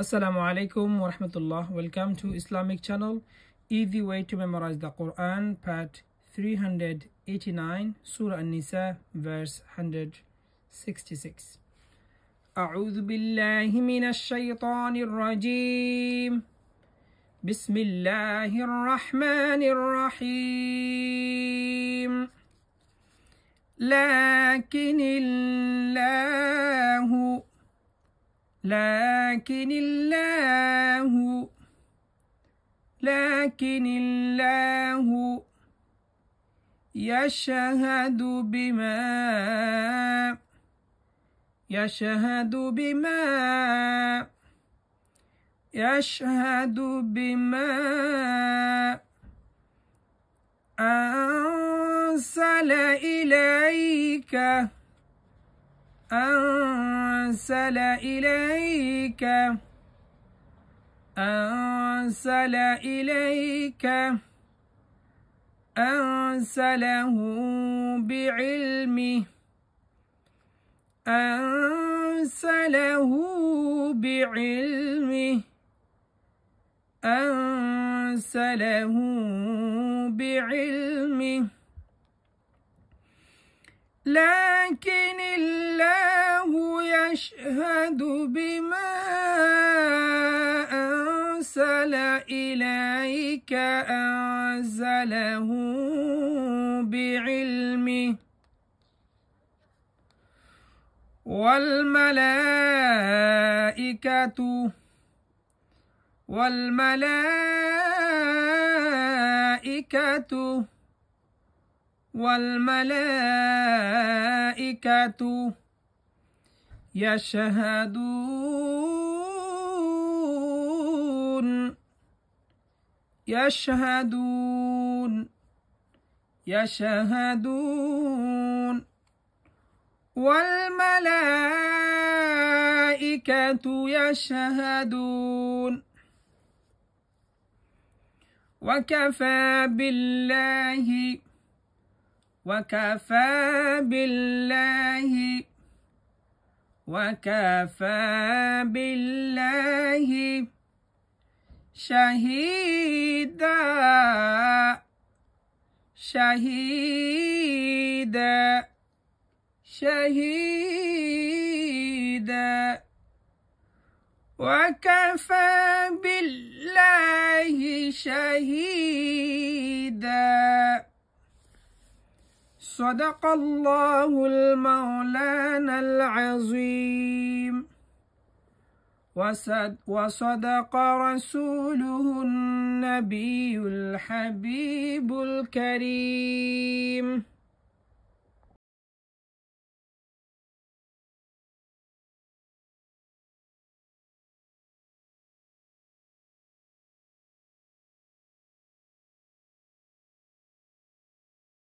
السلام alaikum wa الله Welcome to Islamic channel. Easy way to memorize the Quran, part 389, Surah An-Nisa, verse 166. أعوذ بالله من الشيطان الرجيم. بسم الله الرحمن الرحيم. لكن الله لكن الله لكن الله يشهد بما يشهد بما يشهد بما أنزل إليك أن أنسل إليك أنسل إليك أنسله بعلمه أنسله بعلمه أنزله بعلمه لكن أشهد بما أنزل إليك أنزله بعلمه والملائكة والملائكة والملائكة يشهدون يشهدون يشهدون والملائكة يشهدون وكفى بالله وكفى بالله وكفى بالله شهيدا شهيدا شهيدا وكفى بالله شهيدا صدق الله المولانا العظيم وصدق رسوله النبي الحبيب الكريم